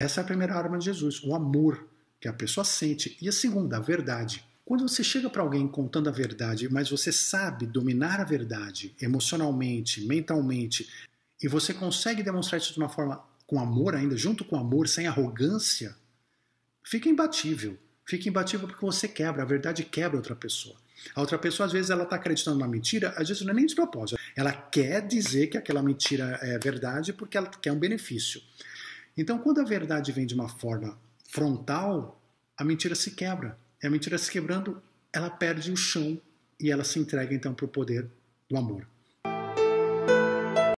Essa é a primeira arma de Jesus, o amor que a pessoa sente. E a segunda, a verdade. Quando você chega para alguém contando a verdade, mas você sabe dominar a verdade emocionalmente, mentalmente, e você consegue demonstrar isso de uma forma com amor ainda, junto com amor, sem arrogância, fica imbatível. Fica imbatível porque você quebra, a verdade quebra outra pessoa. A outra pessoa, às vezes, ela está acreditando numa mentira, às vezes não é nem de propósito. Ela quer dizer que aquela mentira é verdade porque ela quer um benefício. Então, quando a verdade vem de uma forma frontal, a mentira se quebra. E a mentira se quebrando, ela perde o chão e ela se entrega então para o poder do amor.